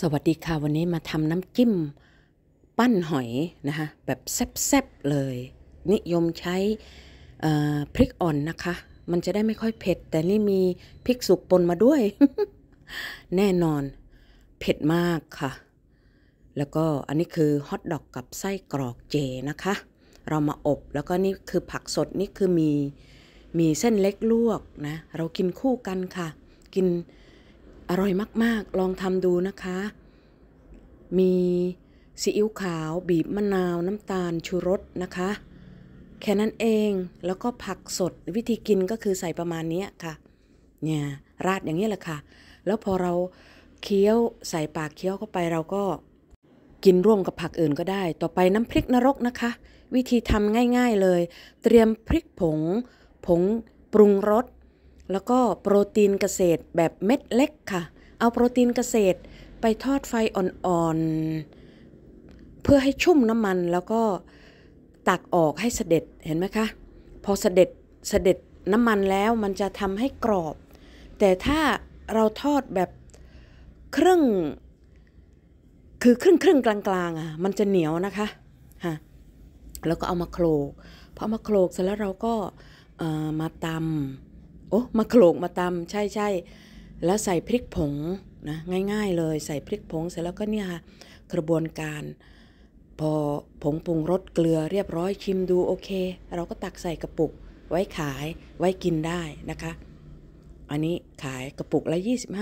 สวัสดีค่ะ วันนี้มาทำน้ำจิ้มปั้นหอยนะคะ แบบแซ่บๆเลย นิยมใช้พริกอ่อนนะคะ มันจะได้ไม่ค่อยเผ็ด แต่นี่มีพริกสุกปนมาด้วย แน่นอน เผ็ดมากค่ะ แล้วก็อันนี้คือฮอทดอกกับไส้กรอกเจนะคะ เรามาอบแล้วก็นี่คือผักสดนี่คือมีมีเส้นเล็กลวกนะ เรากินคู่กันค่ะ กินอร่อยมากๆ ลองทำดูนะคะ มีซีอิ๊วขาว บีบมะนาว น้ำตาลชูรสนะคะ แค่นั้นเอง แล้วก็ผักสดวิธีกินก็คือใส่ประมาณนี้ค่ะ เนี่ย ราดอย่างนี้แหละค่ะ แล้วพอเราเคี้ยวใส่ปากเคี้ยวเข้าไปเราก็กินร่วมกับผักอื่นก็ได้ ต่อไปน้ำพริกนรกนะคะ วิธีทำง่ายๆเลย เตรียมพริกผง ผงปรุงรสแล้วก็โปรตีนเกษตรแบบเม็ดเล็กค่ะ เอาโปรตีนเกษตรไปทอดไฟอ่อนๆ เพื่อให้ชุ่มน้ำมันแล้วก็ตักออกให้เสด็จเห็นไหมคะพอเสด็จเสด็จน้ำมันแล้วมันจะทำให้กรอบ แต่ถ้าเราทอดแบบครึ่งคือครึ่งครึ่งกลางๆอ่ะมันจะเหนียวนะคะฮะแล้วก็เอามาโคลกพอมาโคลกเสร็จแล้วเราก็มาตำโอ้ มาโขลกมาตำ ใช่ใช่แล้วใส่พริกผงนะง่าย ๆ เลย ใส่พริกผงเสร็จแล้วก็เนี่ยค่ะกระบวนการ พอผงปรุงรสเกลือเรียบร้อยชิมดูโอเค เราก็ตักใส่กระปุก ไว้ขายไว้กินได้นะคะ อันนี้ขายกระปุกละ25